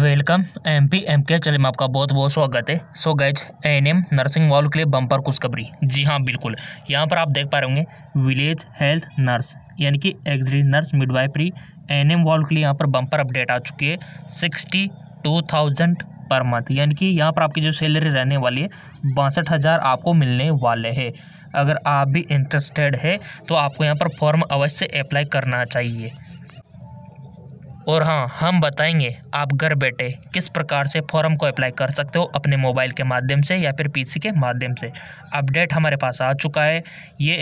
welcome M P M के चले में आपका बहुत बहुत स्वागत है so guys N M nursing वॉल के लिए बम्पर खुशखबरी जी हाँ बिल्कुल यहाँ पर आप देख पा रहे होंगे विलेज हेल्थ नर्स यानी कि auxiliary nurse midwifery N M वॉल के लिए यहाँ पर बम्पर अपडेट आ चुकी है sixty two thousand per month यानी कि यहाँ पर आपकी जो सैलरी रहने वाली है बासठ हज़ार आपको मिलने वाले है अगर आप भी इंटरेस्टेड है तो आपको यहाँ पर फॉर्म अवश्य अप्लाई करना चाहिए और हाँ हम बताएंगे आप घर बैठे किस प्रकार से फॉर्म को अप्लाई कर सकते हो अपने मोबाइल के माध्यम से या फिर पीसी के माध्यम से अपडेट हमारे पास आ चुका है ये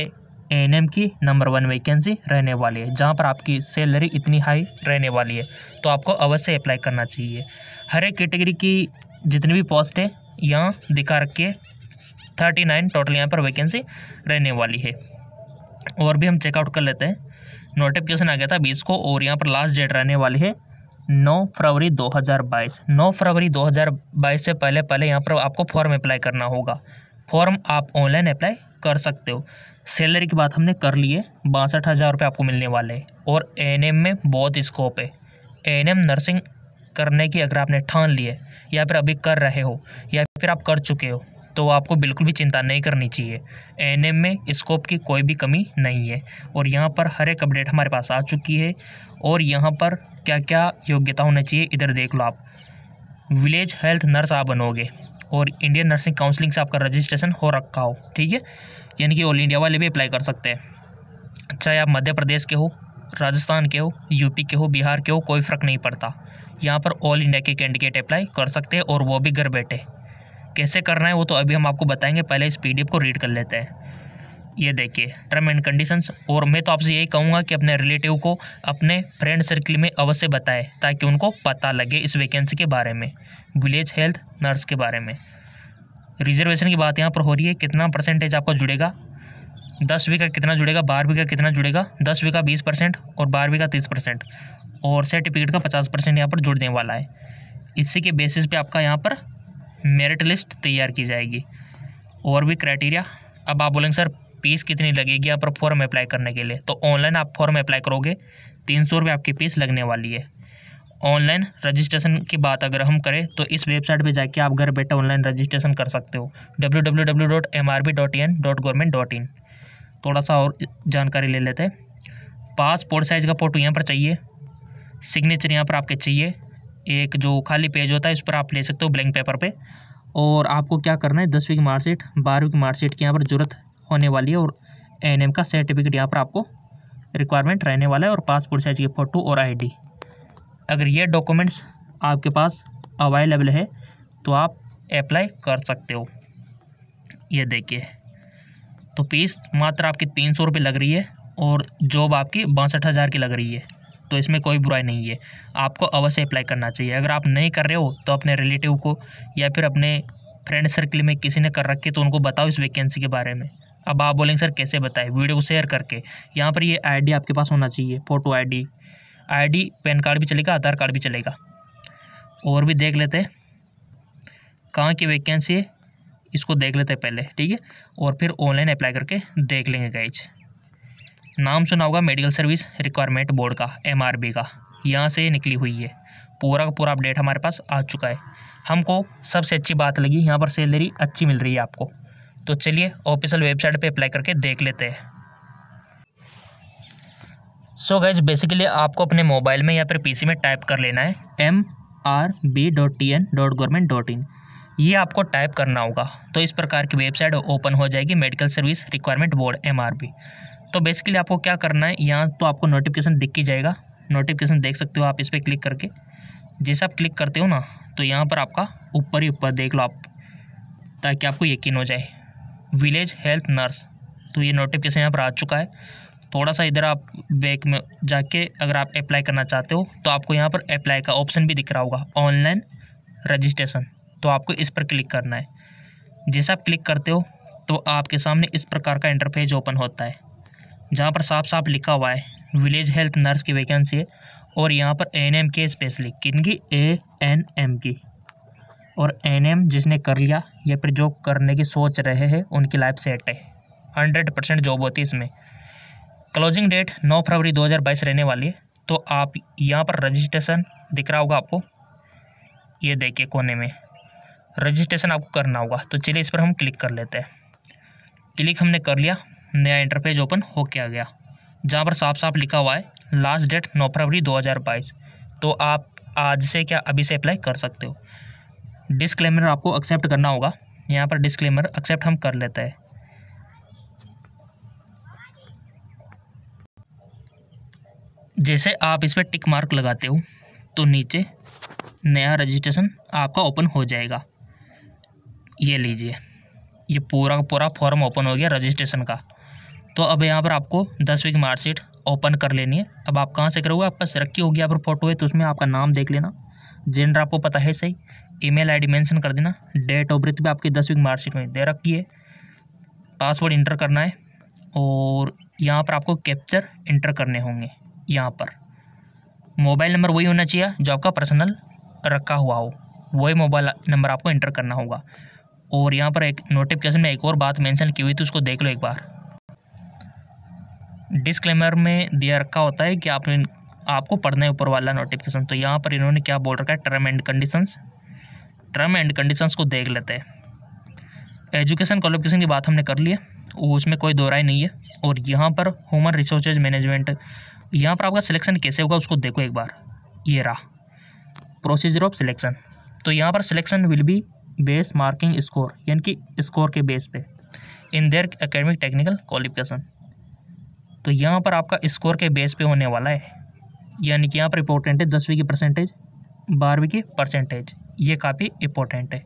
एन की नंबर वन वैकेंसी रहने वाली है जहाँ पर आपकी सैलरी इतनी हाई रहने वाली है तो आपको अवश्य अप्लाई करना चाहिए हर एक कैटेगरी की जितनी भी पोस्ट है यहाँ दिखा रखिए थर्टी नाइन टोटल यहाँ पर वैकेंसी रहने वाली है और भी हम चेकआउट कर लेते हैं नोटिफिकेशन आ गया था बीस को और यहाँ पर लास्ट डेट रहने वाली है नौ फरवरी 2022 नौ फरवरी 2022 से पहले पहले यहाँ पर आपको फॉर्म अप्लाई करना होगा फॉर्म आप ऑनलाइन अप्लाई कर सकते हो सैलरी की बात हमने कर ली है बासठ हज़ार रुपये आपको मिलने वाले हैं और एन में बहुत स्कोप है एन नर्सिंग करने की अगर आपने ठान ली है या फिर अभी कर रहे हो या फिर आप कर चुके हो तो आपको बिल्कुल भी चिंता नहीं करनी चाहिए एन में स्कोप की कोई भी कमी नहीं है और यहाँ पर हर एक अपडेट हमारे पास आ चुकी है और यहाँ पर क्या क्या योग्यता होना चाहिए इधर देख लो आप विलेज हेल्थ नर्स आप बनोगे और इंडियन नर्सिंग काउंसलिंग से आपका रजिस्ट्रेशन हो रखा हो ठीक है यानी कि ऑल इंडिया वाले भी अप्लाई कर सकते हैं चाहे आप मध्य प्रदेश के हो राजस्थान के हो यूपी के हो बिहार के हो कोई फ़र्क नहीं पड़ता यहाँ पर ऑल इंडिया के कैंडिडेट अप्लाई कर सकते हैं और वो भी घर बैठे कैसे करना है वो तो अभी हम आपको बताएंगे पहले इस पी को रीड कर लेते हैं ये देखिए टर्म एंड कंडीशंस और मैं तो आपसे यही कहूँगा कि अपने रिलेटिव को अपने फ्रेंड सर्किल में अवश्य बताएं ताकि उनको पता लगे इस वैकेंसी के बारे में विलेज हेल्थ नर्स के बारे में रिजर्वेशन की बात यहाँ पर हो रही है कितना परसेंटेज आपका जुड़ेगा वी का कितना जुड़ेगा बारहवीं का कितना जुड़ेगा दस वी का बीस परसेंट और बारहवीं का तीस परसेंट और सर्टिफिकेट का पचास परसेंट यहाँ पर जुड़ने वाला है इसी के बेसिस पर आपका यहाँ पर मेरिट लिस्ट तैयार की जाएगी और भी क्राइटेरिया अब आप बोलेंगे सर फीस कितनी लगेगी यहाँ पर फॉर्म अप्लाई करने के लिए तो ऑनलाइन आप फॉर्म अप्लाई करोगे तीन सौ रुपये आपकी फीस लगने वाली है ऑनलाइन रजिस्ट्रेशन की बात अगर हम करें तो इस वेबसाइट पे जाके आप घर बैठे ऑनलाइन रजिस्ट्रेशन कर सकते हो W W W dot M R B dot in dot government dot in थोड़ा सा और जानकारी ले लेते हैं पासपोर्ट साइज़ का फ़ोटो यहाँ पर चाहिए सिग्नेचर यहाँ पर आपके चाहिए एक जो खाली पेज होता है इस पर आप ले सकते हो ब्लैंक पेपर पे और आपको क्या करना है दसवीं की मार्कशीट बारहवीं की मार्कशीट की यहाँ पर ज़रूरत होने वाली है और एन का सर्टिफिकेट यहाँ पर आपको रिक्वायरमेंट रहने वाला है और पासपोर्ट साइज़ की फ़ोटो और आई अगर ये डॉक्यूमेंट्स आपके पास अवेलेबल है तो आप अप्लाई कर सकते हो ये देखिए तो फीस मात्र आपकी तीन सौ रुपये लग रही है और जॉब आपकी बासठ हज़ार की लग रही है तो इसमें कोई बुराई नहीं है आपको अवश्य अप्लाई करना चाहिए अगर आप नहीं कर रहे हो तो अपने रिलेटिव को या फिर अपने फ्रेंड सर्किल में किसी ने कर रखे तो उनको बताओ इस वैकेंसी के बारे में अब आप बोलेंगे सर कैसे बताएं वीडियो को शेयर करके यहाँ पर ये आईडी आपके पास होना चाहिए photo ID ID PAN card भी चलेगा आधार कार्ड भी चलेगा और भी देख लेते हैं कहाँ की वैकेंसी है इसको देख लेते हैं पहले ठीक है और फिर ऑनलाइन अप्लाई करके देख लेंगे गाइज नाम सुना होगा मेडिकल सर्विस रिक्वायरमेंट बोर्ड का एम का यहाँ से निकली हुई है पूरा का पूरा अपडेट हमारे पास आ चुका है हमको सबसे अच्छी बात लगी यहाँ पर सैलरी अच्छी मिल रही है आपको तो चलिए ऑफिशियल वेबसाइट पे अप्लाई करके देख लेते हैं सो गैज बेसिकली आपको अपने मोबाइल में या फिर पीसी में टाइप कर लेना है M R B dot T N dot government dot in ये आपको टाइप करना होगा तो इस प्रकार की वेबसाइट ओपन हो जाएगी medical service requirement board M R B तो बेसिकली आपको क्या करना है यहाँ तो आपको नोटिफिकेशन दिख ही जाएगा नोटिफिकेशन देख सकते हो आप इस पर क्लिक करके जैसे आप क्लिक करते हो ना तो यहाँ पर आपका ऊपर ही ऊपर देख लो आप ताकि आपको यकीन हो जाए विलेज हेल्थ नर्स तो ये नोटिफिकेशन यहाँ पर आ चुका है थोड़ा सा इधर आप बैक में जाके अगर आप अप्लाई करना चाहते हो तो आपको यहाँ पर अप्लाई का ऑप्शन भी दिख रहा होगा ऑनलाइन रजिस्ट्रेशन तो आपको इस पर क्लिक करना है जैसा आप क्लिक करते हो तो आपके सामने इस प्रकार का इंटरफेस ओपन होता है जहाँ पर साफ साफ लिखा हुआ है विलेज हेल्थ नर्स की वैकेंसी है और यहाँ पर एन एम के स्पेशली किन की ए एन एम की और एन एम जिसने कर लिया या फिर जो करने की सोच रहे हैं उनकी लाइफ सेट है हंड्रेड परसेंट जॉब होती है इसमें क्लोजिंग डेट नौ फरवरी दो हज़ार बाईस रहने वाली है तो आप यहाँ पर रजिस्ट्रेशन दिख रहा होगा आपको ये देखिए कोने में रजिस्ट्रेशन आपको करना होगा तो चलिए इस पर हम क्लिक कर लेते हैं क्लिक हमने कर लिया नया इंटरपेज ओपन हो के आ गया जहाँ पर साफ साफ लिखा हुआ है लास्ट डेट नौ फरवरी 2022 तो आप आज से क्या अभी से अप्लाई कर सकते हो डिस्क्लेमर आपको एक्सेप्ट करना होगा यहाँ पर डिस्क्लेमर एक्सेप्ट हम कर लेते हैं जैसे आप इस पर टिक मार्क लगाते हो तो नीचे नया रजिस्ट्रेशन आपका ओपन हो जाएगा ये लीजिए ये पूरा पूरा फॉर्म ओपन हो गया रजिस्ट्रेशन का तो अब यहाँ पर आपको दसवीं की मार्कशीट ओपन कर लेनी है अब आप कहाँ से करोगे आपका सरक्की होगी यहाँ पर फोटो है तो उसमें आपका नाम देख लेना जेंडर आपको पता है सही ईमेल आईडी मेंशन कर देना डेट ऑफ बर्थ भी आपकी दसवीं की मार्कशीट में दे रखी है पासवर्ड इंटर करना है और यहाँ पर आपको कैप्चर इंटर करने होंगे यहाँ पर मोबाइल नंबर वही होना चाहिए जो आपका पर्सनल रखा हुआ हो वही मोबाइल नंबर आपको इंटर करना होगा और यहाँ पर एक नोटिफिकेशन में एक और बात मेंशन की हुई थी उसको देख लो एक बार डिस्क्लेमर में दिया रखा होता है कि आप आपको पढ़ना है ऊपर वाला नोटिफिकेशन तो यहाँ पर इन्होंने क्या बोल रखा है term and conditions term and conditions को देख लेते हैं एजुकेशन क्वालिफिकेशन की बात हमने कर ली है उसमें कोई दो राय नहीं है और यहाँ पर ह्यूमन रिसोर्सेज मैनेजमेंट यहाँ पर आपका सिलेक्शन कैसे होगा उसको देखो एक बार ये रहा प्रोसीजर ऑफ सिलेक्शन तो यहाँ पर selection will be base marking score यानी कि स्कोर के बेस पे in their academic technical qualification तो यहाँ पर आपका स्कोर के बेस पे होने वाला है यानी कि यहाँ पर इम्पोर्टेंट है दसवीं की परसेंटेज बारहवीं की परसेंटेज ये काफ़ी इंपॉर्टेंट है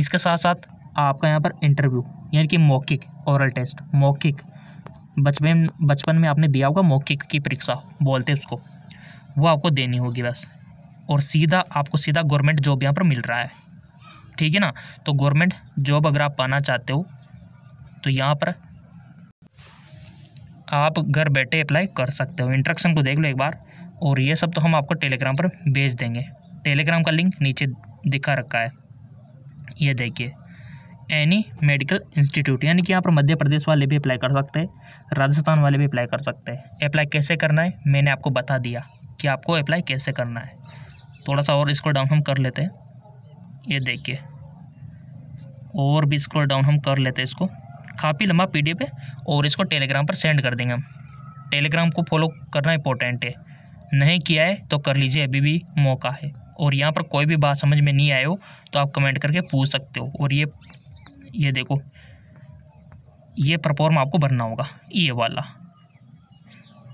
इसके साथ साथ आपका यहाँ पर इंटरव्यू यानी कि मौखिक औरल टेस्ट मौखिक बचपन बचपन में आपने दिया होगा मौखिक की परीक्षा बोलते उसको वो आपको देनी होगी बस और सीधा आपको सीधा गवर्नमेंट जॉब यहाँ पर मिल रहा है ठीक है ना तो गवर्नमेंट जॉब अगर आप पाना चाहते हो तो यहाँ पर आप घर बैठे अप्लाई कर सकते हो इंट्रक्शन को देख लो एक बार और ये सब तो हम आपको टेलीग्राम पर भेज देंगे टेलीग्राम का लिंक नीचे दिखा रखा है ये देखिए एनी मेडिकल इंस्टीट्यूट यानी कि यहाँ पर मध्य प्रदेश वाले भी अप्लाई कर सकते हैं राजस्थान वाले भी अप्लाई कर सकते हैं अप्लाई कैसे करना है मैंने आपको बता दिया कि आपको अप्लाई कैसे करना है थोड़ा सा और इसको डाउन हम कर लेते हैं ये देखिए और भी इसको डाउन हम कर लेते हैं इसको काफ़ी लंबा पी है और इसको टेलीग्राम पर सेंड कर देंगे हम टेलीग्राम को फॉलो करना इंपॉर्टेंट है नहीं किया है तो कर लीजिए अभी भी मौका है और यहाँ पर कोई भी बात समझ में नहीं आए हो तो आप कमेंट करके पूछ सकते हो और ये ये देखो ये परफॉर्म आपको भरना होगा ये वाला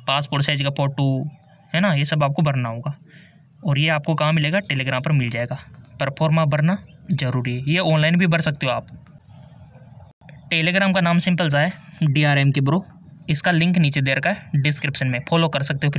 पासपोर्ट साइज का फ़ोटो है ना ये सब आपको भरना होगा और ये आपको कहाँ मिलेगा टेलीग्राम पर मिल जाएगा परफॉर्म आप भरना ज़रूरी है ये ऑनलाइन भी भर सकते हो आप टेलीग्राम का नाम सिंपल सा है D R M K bro इसका लिंक नीचे दे रखा है डिस्क्रिप्शन में फॉलो कर सकते हो